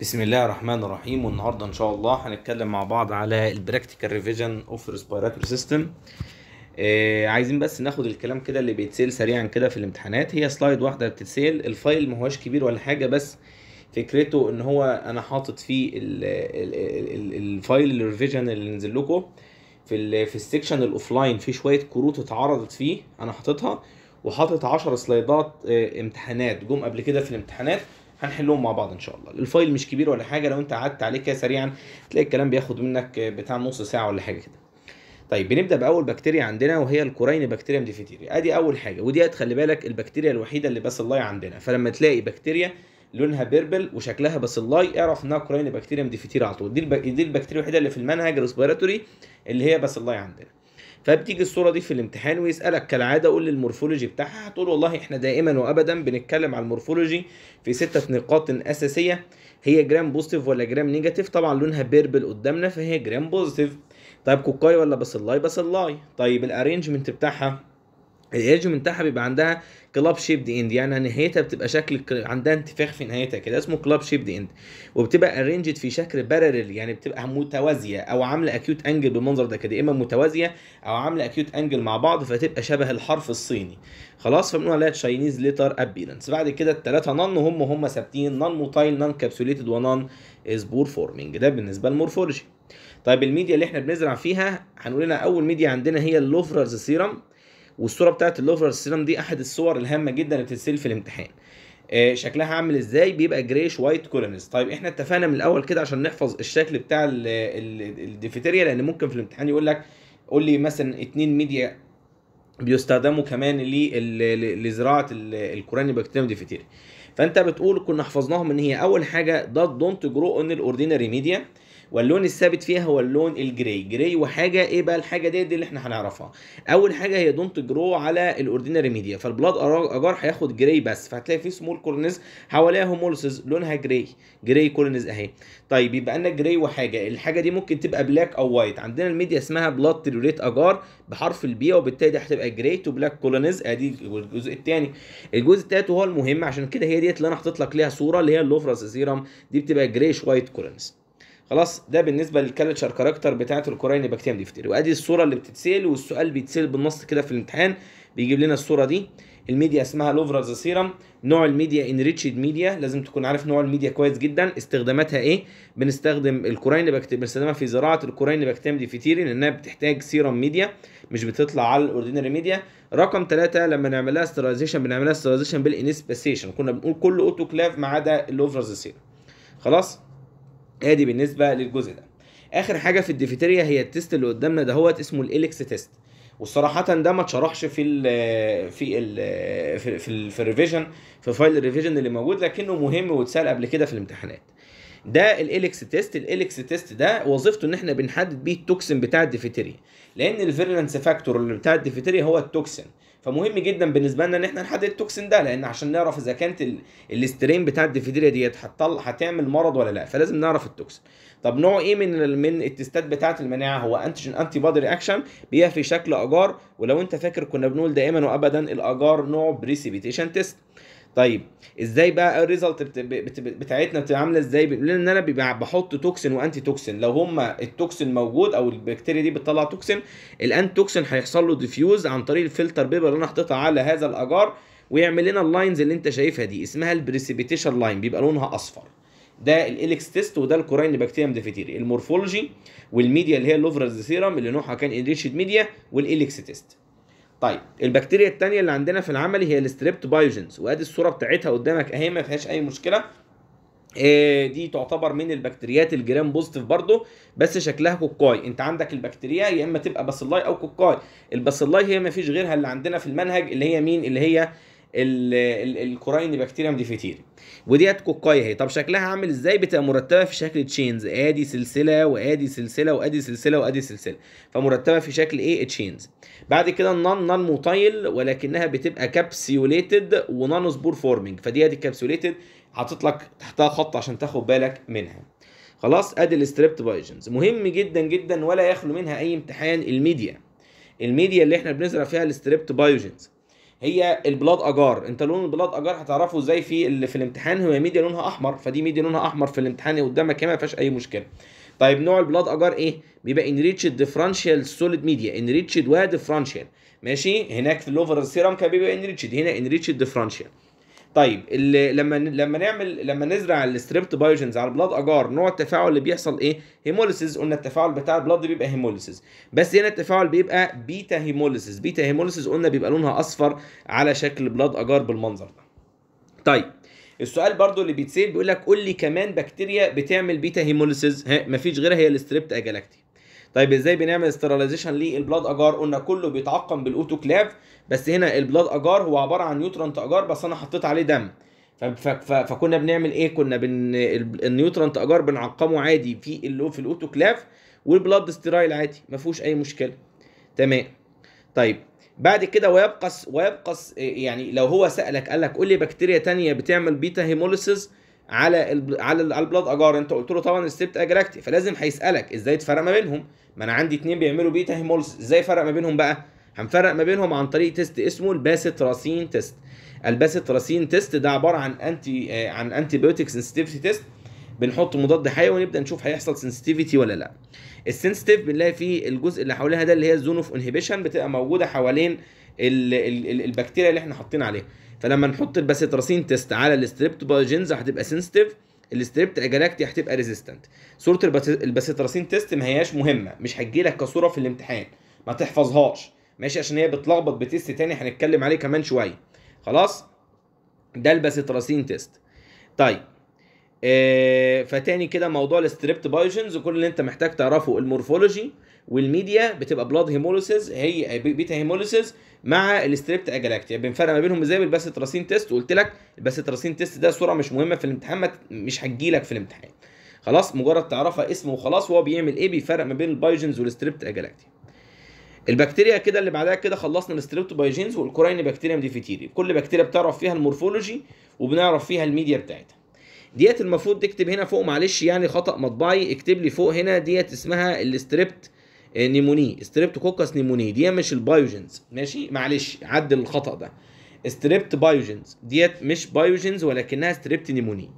بسم الله الرحمن الرحيم والنهارده ان شاء الله هنتكلم مع بعض على البراكتيكال ريفيجن اوف ريسبيراتوري سيستم عايزين بس ناخد الكلام كده اللي بيتسال سريعا كده في الامتحانات هي سلايد واحده بتتسال الفايل ما هوش كبير ولا حاجه بس فكرته ان هو انا حاطط فيه ال ال الفايل الريفيجن اللي نزل لكم في ال في السكشن الاوفلاين في شويه كروت اتعرضت فيه انا حاططها وحاطط 10 سلايدات آه، امتحانات جم قبل كده في الامتحانات هنحلهم مع بعض ان شاء الله الفايل مش كبير ولا حاجه لو انت قعدت عليه كده سريعا تلاقي الكلام بياخد منك بتاع نص ساعه ولا حاجه كده طيب بنبدا باول بكتيريا عندنا وهي الكوريني بكتيريا ديفيتيريا ادي اول حاجه ودي خلي بالك البكتيريا الوحيده اللي بس الله عندنا فلما تلاقي بكتيريا لونها بيربل وشكلها الله اعرف انها كوريني بكتيريا ديفيتيريا على طول دي, دي البكتيريا الوحيده اللي في المنهج الريسبيراتوري اللي هي الله عندنا فبتيجي الصوره دي في الامتحان ويسالك كالعاده قول لي المورفولوجي بتاعها هتقول والله احنا دائما وابدا بنتكلم على المورفولوجي في ستة نقاط اساسيه هي جرام بوزيتيف ولا جرام نيجاتيف طبعا لونها بيربل قدامنا فهي جرام بوزيتيف طيب كوكاي ولا بسلاي بسلاي طيب الارينجمنت بتاعها الإيرج تحت بيبقى عندها كلاب شيبد اند يعني نهايتها بتبقى شكل عندها انتفاخ في نهايتها كده اسمه كلاب شيبد اند وبتبقى ارينجد في شكل بارلل يعني بتبقى متوازيه او عامله اكيوت انجل بالمنظر ده كده اما متوازيه او عامله اكيوت انجل مع بعض فتبقى شبه الحرف الصيني خلاص فبنقول عليها تشاينيز ليتر ابيرنس بعد كده الثلاثه نن هم هم ثابتين نن موتايل نن كابسوليتد ونون سبور فورمنج ده بالنسبه للمورفولوجي طيب الميديا اللي احنا بنزرع فيها هنقول لنا اول ميديا عندنا هي اللوفرز سيرم والصوره بتاعت اللوفر سيرم دي احد الصور الهامه جدا اللي بتتسال في الامتحان آه، شكلها عامل ازاي بيبقى جريش وايت كولونز طيب احنا اتفقنا من الاول كده عشان نحفظ الشكل بتاع الديفيتيريا لان ممكن في الامتحان يقول لك قول لي مثلا اتنين ميديا بيستخدموا كمان لزراعه الكوراني بكتيريوم ديفيتيريا فانت بتقول كنا حفظناهم ان هي اول حاجه ده دونت جرو ان الاوردينري ميديا واللون الثابت فيها هو اللون الجراي جراي وحاجه ايه بقى الحاجه ديت دي اللي احنا هنعرفها اول حاجه هي دونت جرو على الاوردينري ميديا فالبلاد اجار هياخد جراي بس فهتلاقي فيه سمول كورنز حواليها هومولسز لونها جراي جراي كورنز اهي طيب يبقى عندنا جراي وحاجه الحاجه دي ممكن تبقى بلاك او وايت عندنا الميديا اسمها بلاد تريوليت اجار بحرف البي وبالتالي دي هتبقى جراي تو بلاك كولونيز ادي الجزء الثاني الجزء الثالث هو المهم عشان كده هي ديت اللي انا حاطط لك ليها صوره اللي هي اللوفرز سيرم دي بتبقى جريش وايت كولونيز خلاص ده بالنسبه للكالتشر كاركتر بتاعه الكوريني باكتيريم ديفتري وادي الصوره اللي بتتسال والسؤال بيتسال بالنص كده في الامتحان بيجيب لنا الصوره دي الميديا اسمها لوفرز سيرم نوع الميديا انريتشد ميديا لازم تكون عارف نوع الميديا كويس جدا استخداماتها ايه بنستخدم الكورين بنستخدمها في زراعه الكورين باكتيريم ديفتيري لانها بتحتاج سيرم ميديا مش بتطلع على الاوردينري ميديا رقم ثلاثة لما نعملها استرايزيشن بنعملها استرايزيشن بالانسباسيشن كنا بنقول كل اوتوكلاف ما عدا اللوفرز سيرم خلاص ادي بالنسبه للجزء ده اخر حاجه في الديفيتيريا هي التيست اللي قدامنا ده هو اسمه الاليكس تيست والصراحة ده ما اتشرحش في الـ في الـ في الـ في الريفيجن في فايل الريفيجن اللي موجود لكنه مهم واتسال قبل كده في الامتحانات. ده الاليكس تيست الاليكس تيست ده وظيفته ان احنا بنحدد بيه التوكسين بتاع الديفيتيريا، لان الفيرلنس فاكتور اللي بتاع الديفيتيريا هو التوكسين فمهم جدا بالنسبه لنا ان احنا نحدد التوكسين ده لان عشان نعرف اذا كانت الاسترين بتاع الديفيديريا ديت هتطلع هتعمل مرض ولا لا فلازم نعرف التوكسين طب نوع ايه من من التستات بتاعه المناعه هو انتيجين انتي بودي رياكشن بيها في شكل اجار ولو انت فاكر كنا بنقول دائما وابدا الاجار نوع بريسيبيتيشن تيست طيب ازاي بقى الريزلت بتاعتنا بتبقى عامله ازاي بيقول لنا ان انا بيبقى بحط توكسين وانتي توكسين لو هما التوكسين موجود او البكتيريا دي بتطلع توكسين الانتي توكسين هيحصل له ديفيوز عن طريق الفلتر بيبر اللي انا حاططها على هذا الاجار ويعمل لنا اللاينز اللي انت شايفها دي اسمها البريسيبيتيشن لاين بيبقى لونها اصفر ده الاليكس تيست وده الكوراين بكتيريم ديفيتيري المورفولوجي والميديا اللي هي اللوفرز سيرم اللي نوعها كان انريشد ميديا والاليكس تيست طيب البكتيريا التانية اللي عندنا في العملي هي الستريبت بايوجينز وادي الصوره بتاعتها قدامك اهي ما فيهاش اي مشكله آه، دي تعتبر من البكتيريات الجرام بوزيتيف برضه بس شكلها كوكاي انت عندك البكتيريا يا اما تبقى باسيلاي او كوكاي الباسيلاي هي ما فيش غيرها اللي عندنا في المنهج اللي هي مين اللي هي الكوراين بكتيريوم ديفيتيري وديت كوكاي اهي طب شكلها عامل ازاي بتبقى مرتبه في شكل تشينز ادي سلسله وادي سلسله وادي سلسله وادي سلسله فمرتبه في شكل ايه تشينز بعد كده النان نان موتايل ولكنها بتبقى كابسيوليتد ونون سبور فورمنج ادي كابسيوليتد حاطط لك تحتها خط عشان تاخد بالك منها خلاص ادي الستريبت بايجنز مهم جدا جدا ولا يخلو منها اي امتحان الميديا الميديا اللي احنا بنزرع فيها الستريبت بايوجينز هي البلاد اجار انت لون البلاد اجار هتعرفه ازاي في اللي في الامتحان هو ميديا لونها احمر فدي ميديا لونها احمر في الامتحان قدامك هنا ما فيهاش اي مشكله طيب نوع البلاد اجار ايه بيبقى انريتشد ديفرنشال سوليد ميديا انريتشد وديفرنشال ماشي هناك في اللوفر سيرام كان بيبقى انريتشد هنا انريتشد ديفرنشال طيب اللي لما لما نعمل لما نزرع الستريبت بايوجنز على البلاد اجار نوع التفاعل اللي بيحصل ايه هيموليسيز قلنا التفاعل بتاع البلاد بيبقى هيموليسيز بس هنا التفاعل بيبقى بيتا هيموليسيز بيتا هيموليسيز قلنا بيبقى لونها اصفر على شكل بلاد اجار بالمنظر ده طيب السؤال برضو اللي بيتسال بيقول لك قول لي كمان بكتيريا بتعمل بيتا هيموليسيز ها مفيش غيرها هي الستريبت اجالكتي. طيب ازاي بنعمل استراليزيشن للبلاد اجار قلنا كله بيتعقم بالاوتوكلاف بس هنا البلاد اجار هو عباره عن نيوترنت اجار بس انا حطيت عليه دم فكنا بنعمل ايه كنا بن النيوترنت اجار بنعقمه عادي في ال... في الاوتوكلاف والبلاد ستيرايل عادي ما فيهوش اي مشكله تمام طيب بعد كده ويبقى ويبقى يعني لو هو سالك قال لك قول لي بكتيريا ثانيه بتعمل بيتا هيموليسيس على على البلاد اجار انت قلت له طبعا السبت اجراكتي فلازم هيسالك ازاي تفرق ما بينهم ما انا عندي اتنين بيعملوا بيتا هيمولز ازاي فرق ما بينهم بقى هنفرق ما بينهم عن طريق تيست اسمه الباسيت راسين تيست الباسيت راسين تيست ده عباره عن انتي آه، عن انتي بيوتيك سنسيتيفيتي تيست بنحط مضاد حيوي ونبدا نشوف هيحصل سنسيتيفيتي ولا لا السنسيتيف بنلاقي فيه الجزء اللي حواليها ده اللي هي الزون اوف انهبيشن بتبقى موجوده حوالين ال ال البكتيريا اللي احنا حاطين عليها فلما نحط الباسيتراسين تيست على الستريبتوباجينز هتبقى سنسيتيف الستريبت جالاكتي هتبقى ريزيستنت صوره الباسيتراسين تيست ما هياش مهمه مش هتجي لك كصوره في الامتحان ما تحفظهاش ماشي عشان هي بتلخبط بتيست تاني هنتكلم عليه كمان شويه خلاص ده الباسيتراسين تيست طيب آه، فتاني كده موضوع الستريبت بايجنز وكل اللي انت محتاج تعرفه المورفولوجي والميديا بتبقى بلاد هيموليسيز هي آه، بيتا هيموليسيز مع الستريبت اجلاكتيا بنفرق ما بينهم ازاي تراسين تيست وقلت لك تراسين تيست ده صوره مش مهمه في الامتحان مش هتجيلك في الامتحان خلاص مجرد تعرفها اسمه وخلاص وهو بيعمل ايه بيفرق ما بين البايجنز والستريبت اجلاكتيا البكتيريا كده اللي بعدها كده خلصنا الستريبت بايجنز والكوريني بكتيريا ديفيتيري كل بكتيريا بتعرف فيها المورفولوجي وبنعرف فيها الميديا بتاعتها ديت المفروض تكتب هنا فوق معلش يعني خطا مطبعي اكتب لي فوق هنا ديت اسمها الاستريبت آه، نيموني ستريبتوكوكس نيموني دي مش البايوجينز ماشي معلش عدل الخطا ده ستريبت بايوجينز ديت مش بايوجينز ولكنها ستريبت نيموني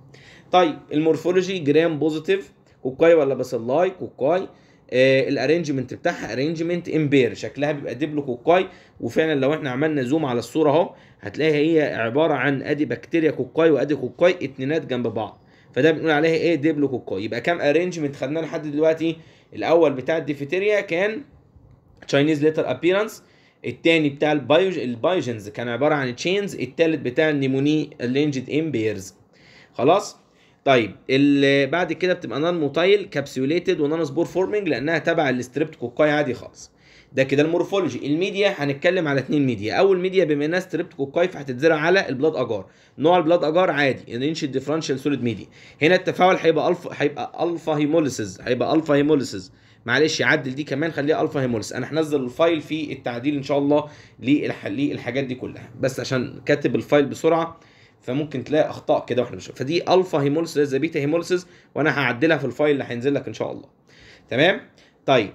طيب المورفولوجي جرام بوزيتيف كوكاي ولا باسيلاي كوكاي آه، الارينجمنت بتاعها ارينجمنت امبير شكلها بيبقى دبلو كوكاي وفعلا لو احنا عملنا زوم على الصوره اهو هتلاقيها هي عباره عن ادي بكتيريا كوكاي وادي كوكاي اتنينات جنب بعض فده بنقول عليها ايه دبلو كوكاي يبقى كام ارينجمنت خدناه لحد دلوقتي الاول بتاع الديفيتيريا كان تشاينيز ليتر ابيرانس الثاني بتاع البايوج البايجنز كان عباره عن تشينز الثالث بتاع النيموني لينجد امبيرز خلاص طيب اللي بعد كده بتبقى نان موتايل كابسوليتد ونان سبور فورمنج لانها تبع كوكاي عادي خالص ده كده المورفولوجي الميديا هنتكلم على اتنين ميديا اول ميديا بما انها كوكاي فهتتزرع على البلاد اجار نوع البلاد اجار عادي انش ديفرنشال سوليد ميديا هنا التفاعل هيبقى الفا هيبقى الفا هيموليسز هيبقى الفا هيموليسز معلش عدل دي كمان خليها الفا هيموليس انا هنزل الفايل في التعديل ان شاء الله للحاجات دي كلها بس عشان كاتب الفايل بسرعه فممكن تلاقي اخطاء كده واحنا مش فدي الفا هيموليسيس ده بيتا هيموليسيس وانا هعدلها في الفايل اللي هينزل لك ان شاء الله تمام طيب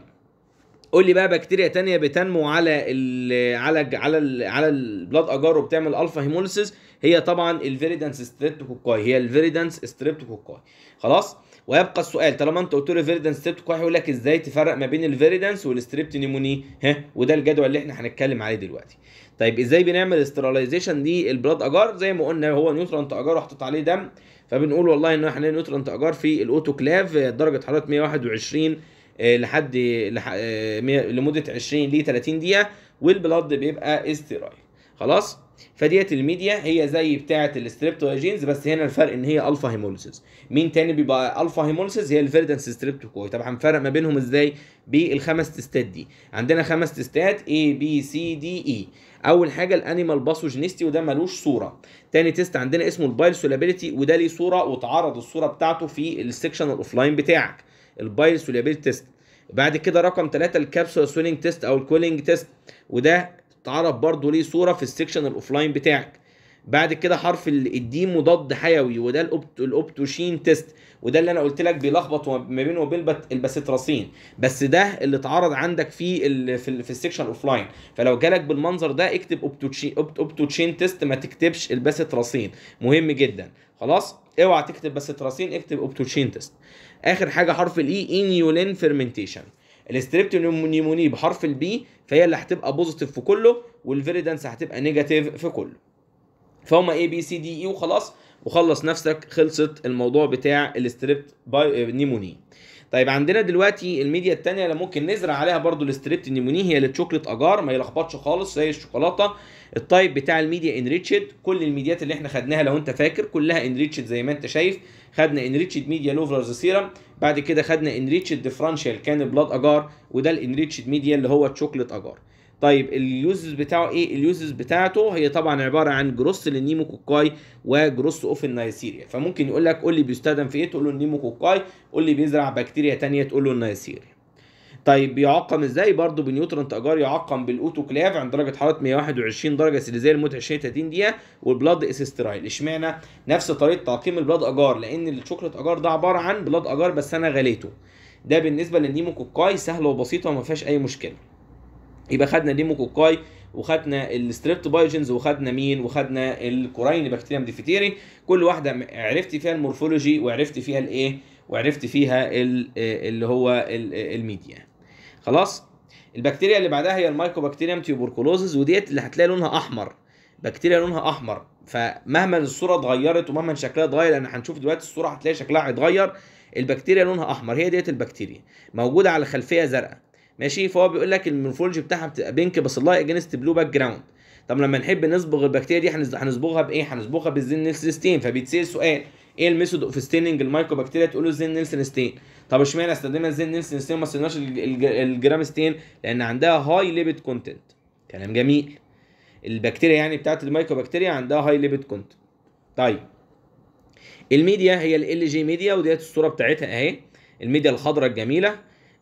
قول لي بقى بكتيريا تانية بتنمو على الـ على الـ على الـ على البلاد اجار وبتعمل الفا هيموليسيس هي طبعا الفيريدانس ستريبتوكوكاي هي الفيريدانس ستريبتوكوكاي خلاص ويبقى السؤال طالما انت قلت له فيريدنس كويس هيقول لك ازاي تفرق ما بين الفيريدنس والستريبت نيموني ها وده الجدول اللي احنا هنتكلم عليه دلوقتي طيب ازاي بنعمل استراليزيشن دي البلاد اجار زي ما قلنا هو نيوترانت اجار وحطيت عليه دم فبنقول والله ان احنا نيوترانت اجار في الاوتوكلاف درجه حراره 121 آه، لحد آه، لمده 20 ل 30 دقيقه والبلاد بيبقى استيراي خلاص فديت الميديا هي زي بتاعه الستريبتوجينز بس هنا الفرق ان هي الفا هيموليسيس مين تاني بيبقى الفا هيموليسيس هي الفيردنس ستريبتوكوي طب هنفرق ما بينهم ازاي بالخمس تستات دي عندنا خمس تستات اي بي سي دي اي اول حاجه الانيمال باثوجينيستي وده ملوش صوره تاني تيست عندنا اسمه البايل سولابيليتي وده ليه صوره وتعرض الصوره بتاعته في السكشن لاين بتاعك البايل سولابيليتي تيست بعد كده رقم 3 الكابسول سولينج تيست او الكولينج تيست وده تعرف برضو ليه صوره في السكشن الاوفلاين بتاعك بعد كده حرف الدي مضاد حيوي وده الاوبتوشين تيست وده اللي انا قلت لك بيلخبط ما بينه وبين الباسيتراسين بس ده اللي اتعرض عندك في الـ في, ال في السكشن الاوف لاين فلو جالك بالمنظر ده اكتب اوبتوشين اوبتوشين تيست ما تكتبش الباسيتراسين مهم جدا خلاص اوعى تكتب باسيتراسين اكتب اوبتوشين تيست اخر حاجه حرف الاي انيولين فيرمنتيشن الستريبتونيموني بحرف البي فهي اللي هتبقى بوزيتيف في كله والفيريدنس هتبقى نيجاتيف في كله فهم اي بي سي دي اي وخلاص وخلص نفسك خلصت الموضوع بتاع الاستريبت باي نيموني طيب عندنا دلوقتي الميديا الثانيه اللي ممكن نزرع عليها برضو الستريبت نيمونين هي التشوكلت اجار ما يلخبطش خالص زي الشوكولاته التايب بتاع الميديا انريتشد كل الميديات اللي احنا خدناها لو انت فاكر كلها انريتشد زي ما انت شايف خدنا انريتشد ميديا لوفرز سيرم بعد كده خدنا انريتشد ديفرنشال كان بلاد اجار وده الانريتشد ميديا اللي هو التشوكلت اجار طيب اليوزز بتاعه ايه اليوزز بتاعته هي طبعا عباره عن جروس للنيموكوكاي وجروس اوف النيسيريا فممكن يقول لك قول لي بيستخدم في ايه تقول له النيموكوكاي قول لي بيزرع بكتيريا ثانيه تقول له النيسيريا طيب بيعقم ازاي برضه بنيوترنت اجار يعقم بالاوتوكلاف عند درجه حراره 121 درجه سيليزيه لمده 20 30 دقيقه والبلاد اسسترايل اشمعنى نفس طريقه تعقيم البلاد اجار لان الشوكليت اجار ده عباره عن بلاد اجار بس انا غليته ده بالنسبه للنيموكوكاي سهله وبسيطه وما فيهاش اي مشكله يبقى خدنا ديموكوكاي وخدنا الستريبت بايجنز وخدنا مين وخدنا الكوراين بكتيريا ديفيتيري كل واحده عرفت فيها المورفولوجي وعرفت فيها الايه وعرفت فيها آه، اللي هو آه، الميديا خلاص البكتيريا اللي بعدها هي المايكوبكتيريوم تيوبركولوزز وديت اللي هتلاقي لونها احمر بكتيريا لونها احمر فمهما الصوره اتغيرت ومهما شكلها اتغير لان هنشوف دلوقتي الصوره هتلاقي شكلها هيتغير البكتيريا لونها احمر هي ديت البكتيريا موجوده على خلفيه زرقاء ماشي فهو بيقول لك المورفولوجي بتاعها بتبقى بينك بس الله اجينست بلو باك جراوند طب لما نحب نصبغ البكتيريا دي هنصبغها بايه هنصبغها بالزين نيلسن ستين فبيتسال سؤال ايه الميثود اوف ستيننج المايكروبكتيريا تقول له زين نيلسن ستين طب اشمعنى استخدمنا زين نيلسن ستين وما استخدمناش الجرام ستين لان عندها هاي ليبت كونتنت كلام جميل البكتيريا يعني بتاعت المايكروبكتيريا عندها هاي ليبت كونتنت طيب الميديا هي ال جي ميديا وديت الصوره بتاعتها اهي الميديا الخضراء الجميله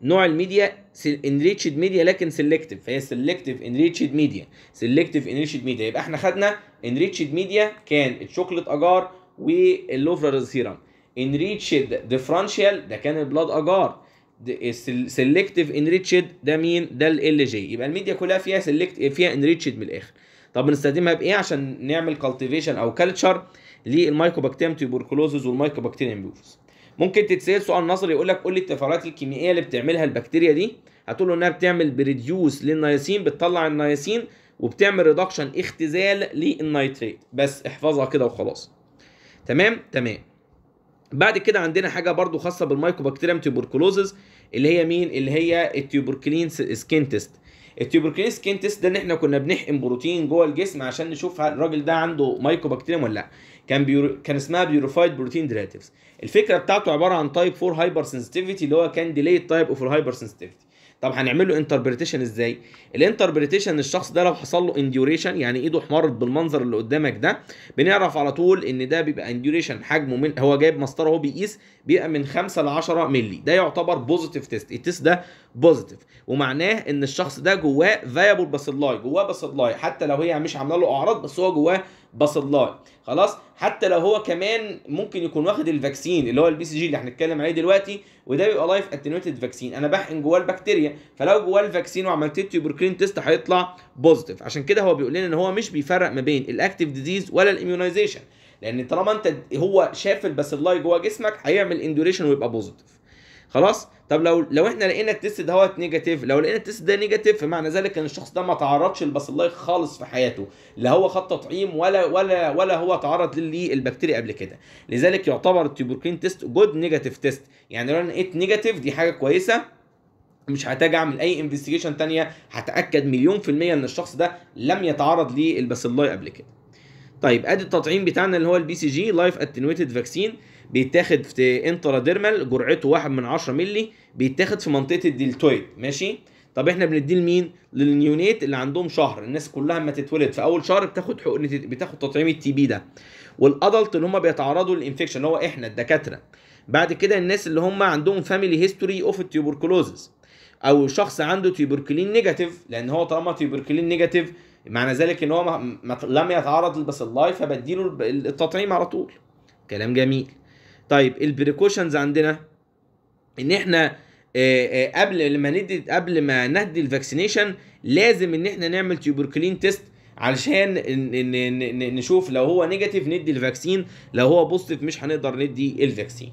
نوع الميديا انريتشد ميديا لكن سيلكتيف فهي سيلكتيف انريتشد ميديا سيلكتيف انريتشد ميديا يبقى احنا خدنا انريتشد ميديا كان الشوكليت اجار واللوفرر سيرم انريتشد ديفرنشال ده كان البلاد اجار سيلكتيف انريتشد ده مين ده ال جي يبقى الميديا كلها فيها سيلكت فيها انريتشد من الاخر طب بنستخدمها بايه عشان نعمل كالتيفيشن او كلتشر للمايكوباكتيريم تيوبركلوزز والمايكوباكتيريم بيوفز ممكن تتسال سؤال نظري يقول لك قول لي التفاعلات الكيميائيه اللي بتعملها البكتيريا دي هتقول له انها بتعمل بريديوس للنايسين بتطلع النايسين وبتعمل ريدكشن اختزال للنيتريت بس احفظها كده وخلاص تمام تمام بعد كده عندنا حاجه برضو خاصه بالمايكوبكتيريم تيوبركلوزز اللي هي مين اللي هي التيوبركلين سكين تيست التيوبركلين سكين تيست ده ان احنا كنا بنحقن بروتين جوه الجسم عشان نشوف الراجل ده عنده مايكوبكتيريم ولا لا كان بيورو... كان اسمها بيوريفايد بروتين ديريتيفز الفكره بتاعته عباره عن تايب 4 هايبر سنسيتيفيتي اللي هو كان ديلي تايب اوف الهايبر سنسيتيفيتي طب هنعمل له انتربريتيشن ازاي الانتربريتيشن الشخص ده لو حصل له انديوريشن يعني ايده احمرت بالمنظر اللي قدامك ده بنعرف على طول ان ده بيبقى انديوريشن حجمه من هو جايب مسطره هو بيقيس بيبقى من 5 ل 10 مللي ده يعتبر بوزيتيف تيست التيست ده بوزيتيف ومعناه ان الشخص ده جواه فيابل باسيلاي جواه باسيلاي حتى لو هي مش عامله له اعراض بس هو جواه باصلاي خلاص حتى لو هو كمان ممكن يكون واخد الفاكسين اللي هو البي سي جي اللي هنتكلم عليه دلوقتي وده بيبقى لايف اتنويتد فاكسين انا بحقن جواه البكتيريا فلو جواه الفاكسين وعملت تيوبركلين تيست هيطلع بوزيتيف عشان كده هو بيقول لنا ان هو مش بيفرق ما بين الاكتيف ديزيز ولا الاميونايزيشن لان طالما انت هو شاف الباسيلاي جوه جسمك هيعمل اندوريشن ويبقى بوزيتيف خلاص طب لو لو احنا لقينا التست دهوت نيجاتيف لو لقينا التست ده نيجاتيف فمعنى ذلك ان الشخص ده ما تعرضش للباسيلاي خالص في حياته لا هو خد تطعيم ولا ولا ولا هو تعرض للبكتيريا قبل كده لذلك يعتبر التيبوركين تيست جود نيجاتيف تيست يعني لو انا لقيت نيجاتيف دي حاجه كويسه مش هحتاج اعمل اي انفستيجيشن تانية هتاكد مليون في الميه ان الشخص ده لم يتعرض للباسيلاي قبل كده طيب ادي التطعيم بتاعنا اللي هو البي سي جي لايف اتنويتد فاكسين بيتاخد في انتراديرمال جرعته 1 من عشرة مللي بيتاخد في منطقه الديلتويد ماشي طب احنا بنديه لمين للنيونيت اللي عندهم شهر الناس كلها اما تتولد في اول شهر بتاخد حقنه بتاخد تطعيم التي بي ده والادلت اللي هم بيتعرضوا للانفكشن اللي هو احنا الدكاتره بعد كده الناس اللي هم عندهم فاميلي هيستوري اوف التيوبركلوزز او شخص عنده تيوبركلين نيجاتيف لان هو طالما تيوبركلين نيجاتيف معنى ذلك ان هو لم يتعرض للباسيلاي فبديله التطعيم على طول كلام جميل طيب البريكوشنز عندنا ان احنا آه، آه، قبل لما ندي قبل ما ندي الفاكسينيشن لازم ان احنا نعمل تيوبركلين تيست علشان نشوف لو هو نيجاتيف ندي الفاكسين لو هو بوزيتيف مش هنقدر ندي الفاكسين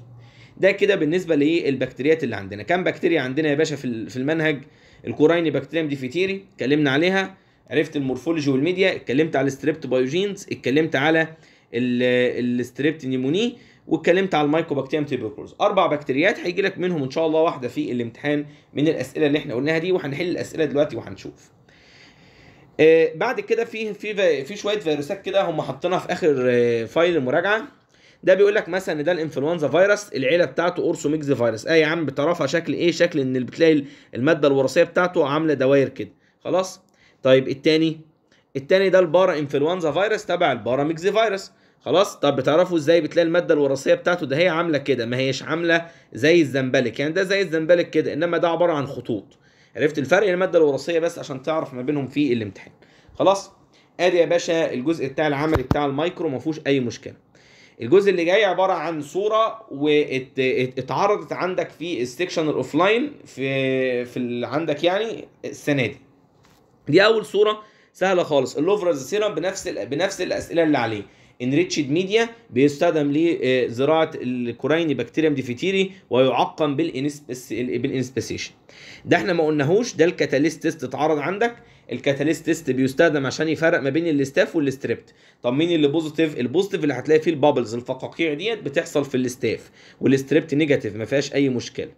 ده كده بالنسبه للبكتيريات اللي عندنا كام بكتيريا عندنا يا باشا في المنهج الكوريني بكتيريم ديفيتيري اتكلمنا عليها عرفت المورفولوجي والميديا اتكلمت على الستريبت بايوجينز اتكلمت على الستريبت نيموني واتكلمت على المايكوباكتيريم تيبركلوز اربع بكتيريات هيجي لك منهم ان شاء الله واحده في الامتحان من الاسئله اللي احنا قلناها دي وهنحل الاسئله دلوقتي وهنشوف آه، بعد كده في في في شويه فيروسات كده هم حاطينها في اخر آه، فايل المراجعه ده بيقول لك مثلا ان ده الانفلونزا فيروس العيله بتاعته ميكس فيروس اي آه يا عم بتعرفها شكل ايه شكل ان بتلاقي الماده الوراثيه بتاعته عامله دواير كده خلاص طيب التاني التاني ده البارا انفلونزا فيروس تبع البارا ميكس فيروس خلاص طب بتعرفوا ازاي بتلاقي الماده الوراثيه بتاعته ده هي عامله كده ما هيش عامله زي الزنبلك يعني ده زي الزنبلك كده انما ده عباره عن خطوط عرفت الفرق الماده الوراثيه بس عشان تعرف ما بينهم في الامتحان خلاص ادي يا باشا الجزء بتاع العملي بتاع المايكرو ما فيهوش اي مشكله الجزء اللي جاي عباره عن صوره واتعرضت عندك في السكشن الاوفلاين في في عندك يعني السنه دي دي اول صوره سهله خالص اللوفرز سيرم بنفس بنفس الاسئله اللي عليه انريتشد ميديا بيستخدم لزراعه الكوريني بكتيريوم ديفيتيري ويعقم بالانسبسيشن ده احنا ما قلناهوش ده الكاتاليست تيست اتعرض عندك الكاتاليست تيست بيستخدم عشان يفرق ما بين الاستاف والستريبت طب مين اللي بوزيتيف البوزيتيف اللي هتلاقي فيه البابلز الفقاقيع ديت بتحصل في الاستاف والستريبت نيجاتيف ما فيهاش اي مشكله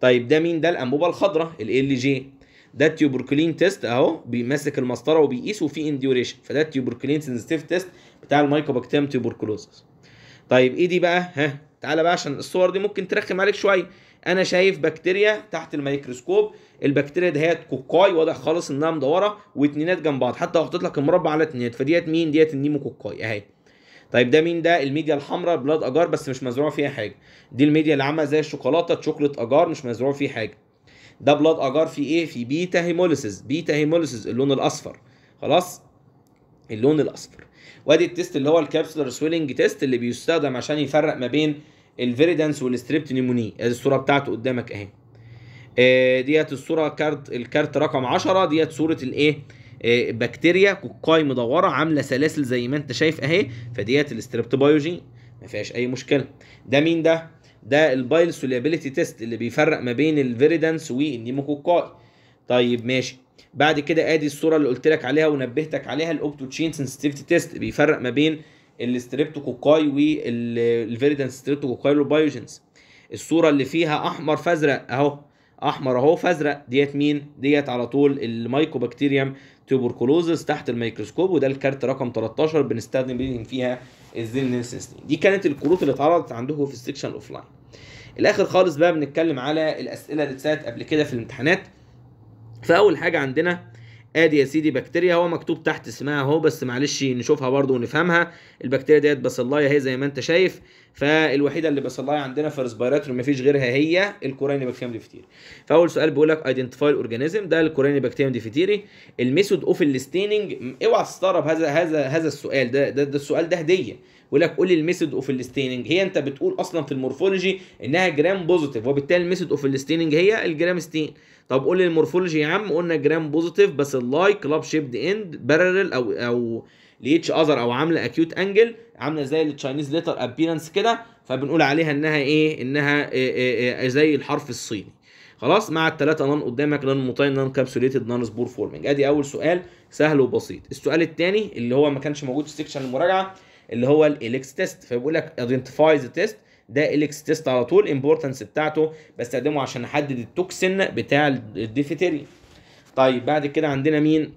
طيب ده مين ده الانبوبه الخضراء ال جي ده التيوبركلين تيست اهو بيمسك المسطره وبيقيس وفي انديوريشن فده التيوبركلين سنسيتيف تيست بتاع المايكوباكتيريم تيوبركلوزس طيب ايه دي بقى ها تعالى بقى عشان الصور دي ممكن ترخم عليك شويه انا شايف بكتيريا تحت الميكروسكوب البكتيريا دهيت كوكاي واضح خالص انها مدوره واتنينات جنب بعض حتى حطيت لك المربع على اتنينات فديت مين ديت النيمو كوكاي اهي طيب ده مين ده الميديا الحمراء بلاد اجار بس مش مزروع فيها حاجه دي الميديا اللي عامله زي الشوكولاته تشوكلت اجار مش مزروع فيه حاجه ده بلاد اجار في ايه في بيتا هيموليسيس بيتا هيموليسيس اللون الاصفر خلاص اللون الاصفر وادي التيست اللي هو الكابسولار سويلنج تيست اللي بيستخدم عشان يفرق ما بين الفيريدنس ادي آه، الصوره بتاعته قدامك اهي آه، ديت الصوره كارت الكارت رقم 10 ديت صوره الايه آه، بكتيريا كوكاي مدوره عامله سلاسل زي ما انت شايف اهي فديت بايوجي ما فيهاش اي مشكله ده مين ده ده البايل سوليابيليتي تيست اللي بيفرق ما بين الفيريدنس والنيموكوكاي طيب ماشي بعد كده ادي الصوره اللي قلت لك عليها ونبهتك عليها تشين سنسيتيفيتي تيست بيفرق ما بين الاستريبتوكوكاي والفيريدنت ستريبتوكوكاي والبايوجينز الصوره اللي فيها احمر فازرق اهو احمر اهو فازرق ديت مين ديت على طول المايكوبكتيريوم تيوبركولوزس تحت الميكروسكوب وده الكارت رقم 13 بنستخدم فيها الزيلنسنس دي كانت الكروت اللي اتعرضت عندكم في السكشن اوف لاين الاخر خالص بقى بنتكلم على الاسئله اللي اتسالت قبل كده في الامتحانات فاول حاجه عندنا ادي يا سيدي بكتيريا هو مكتوب تحت اسمها اهو بس معلش نشوفها برضو ونفهمها البكتيريا ديت بسلايا اهي زي ما انت شايف فالوحيده اللي بسلايا عندنا في ريسبيراتوري مفيش غيرها هي الكوريني بكتيريا ديفتيري فاول سؤال بيقول لك ايدنتيفاي الاورجانيزم ده الكوريني بكتيريا ديفتيري الميثود اوف الستيننج اوعى تستغرب هذا هذا هذا السؤال ده ده, ده السؤال ده هديه ويقول لك قول لي الميثود اوف الستيننج هي انت بتقول اصلا في المورفولوجي انها جرام بوزيتيف وبالتالي الميثود اوف الستيننج هي الجرام ستين طب قول لي المورفولوجي يا عم قلنا جرام بوزيتيف بس اللايك كلاب شيبد اند بارلل او او ليتش اذر او عامله اكيوت انجل عامله زي التشاينيز ليتر ابيرنس كده فبنقول عليها انها ايه انها إيه إيه إيه زي الحرف الصيني خلاص مع الثلاثه نان قدامك نون موتاين نون كابسوليتد نون سبور فورمنج ادي اول سؤال سهل وبسيط السؤال الثاني اللي هو ما كانش موجود في سيكشن المراجعه اللي هو الاليكس تيست فبيقول لك ايدنتيفاي ذا تيست ده اليكس تيست على طول امبورتنس بتاعته بستخدمه عشان احدد التوكسن بتاع الديفيتيريا طيب بعد كده عندنا مين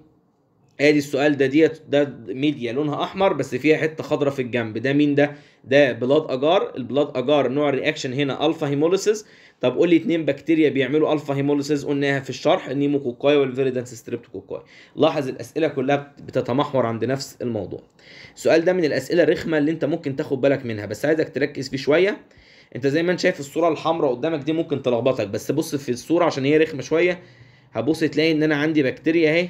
ادي السؤال ده ديت ده ميديا لونها احمر بس فيها حته خضراء في الجنب ده مين ده ده بلاد اجار البلاد اجار نوع الرياكشن هنا الفا هيموليسيس طب قول لي اتنين بكتيريا بيعملوا الفا هيموليسيس قلناها في الشرح النيموكوكاي والفيريدنس ستريبتوكوكاي لاحظ الاسئله كلها بتتمحور عند نفس الموضوع السؤال ده من الاسئله الرخمه اللي انت ممكن تاخد بالك منها بس عايزك تركز فيه شويه انت زي ما انت شايف الصوره الحمراء قدامك دي ممكن تلخبطك بس بص في الصوره عشان هي رخمه شويه هبص تلاقي ان انا عندي بكتيريا اهي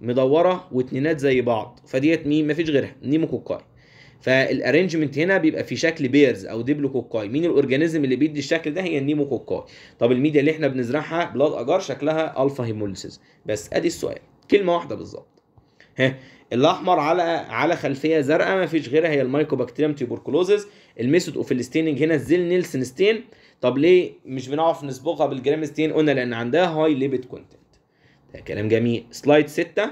مدوره واتنينات زي بعض فديت مين مفيش غيرها نيموكوكاي فالارنجمنت هنا بيبقى في شكل بيرز او ديبلوكوكاي مين الاورجانيزم اللي بيدي الشكل ده هي النيموكوكاي طب الميديا اللي احنا بنزرعها بلاد اجار شكلها الفا هيموليسيس بس ادي السؤال كلمه واحده بالظبط ها الاحمر على على خلفيه زرقاء مفيش غيرها هي المايكوباكتيريوم تيوبركلوزز الميثود اوف الستيننج هنا الزيل نيلسن ستين طب ليه مش بنعرف نسبقها بالجرام ستين قلنا لان عندها هاي ليبت كونتنت ده كلام جميل سلايد 6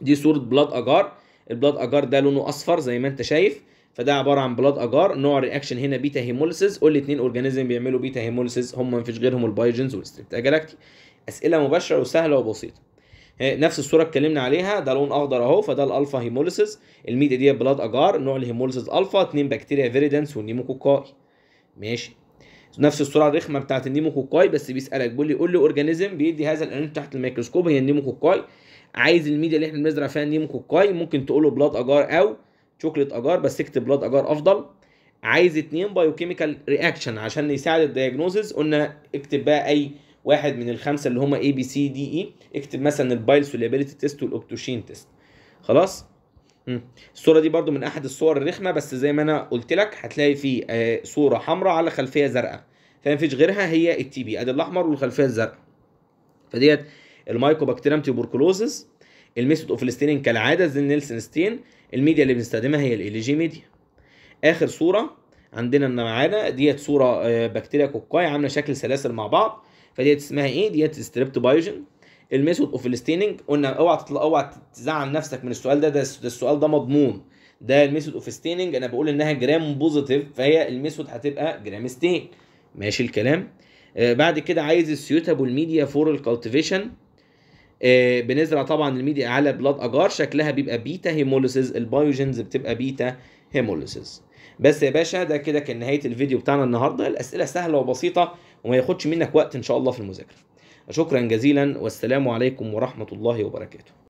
دي صورة بلاد اجار البلاد اجار ده لونه اصفر زي ما انت شايف فده عباره عن بلاد اجار نوع رياكشن هنا بيتا هيموليسيس قول لي اتنين اورجانيزم بيعملوا بيتا هيموليسيس هم ما فيش غيرهم البايجنز والستريبتا جالاكتي اسئله مباشره وسهله وبسيطه نفس الصوره اتكلمنا عليها ده لون اخضر اهو فده الالفا هيموليسيس الميديا دي بلاد اجار نوع الهيموليسيس الفا اتنين بكتيريا فيريدنس والنيموكوكاي ماشي نفس السرعه الرخمه بتاعه النيموكوكاي بس بيسالك بيقول لي قول لي اورجانيزم بيدي هذا الانيون تحت الميكروسكوب هي النيموكوكاي عايز الميديا اللي احنا بنزرع فيها النيموكوكاي ممكن تقول له بلاد اجار او شوكليت اجار بس اكتب بلاد اجار افضل عايز اتنين بايوكيميكال رياكشن عشان يساعد الدياجنوزز قلنا اكتب بقى اي واحد من الخمسه اللي هما اي بي سي دي اي اكتب مثلا البايل سوليبيليتي تيست والاوبتوشين تيست خلاص الصوره دي برضو من احد الصور الرخمه بس زي ما انا قلت لك هتلاقي في آه، صوره حمراء على خلفيه زرقاء فمفيش غيرها هي التي بي ادي الاحمر والخلفيه الزرقاء فديت المايكوباكتيريم تيوبركلوزز الميثود اوف كالعاده زي نيلسن ستين الميديا اللي بنستخدمها هي الاي جي ميديا اخر صوره عندنا معانا ديت صوره آه، بكتيريا كوكاي عامله شكل سلاسل مع بعض فديت اسمها ايه ديت ستريبتوبايجن الميثود اوف الستيننج قلنا اوعى تطلع اوعى تزعل نفسك من السؤال ده ده, ده السؤال ده مضمون ده الميثود اوف ستيننج انا بقول انها جرام بوزيتيف فهي الميثود هتبقى جرام ستين ماشي الكلام آه بعد كده عايز السيوتابل ميديا فور الكالتيفيشن آه بنزرع طبعا الميديا على بلاد اجار شكلها بيبقى بيتا هيموليسيز البايوجينز بتبقى بيتا هيموليسيز بس يا باشا ده كده كان نهايه الفيديو بتاعنا النهارده الاسئله سهله وبسيطه وما ياخدش منك وقت ان شاء الله في المذاكره شكرا جزيلا والسلام عليكم ورحمة الله وبركاته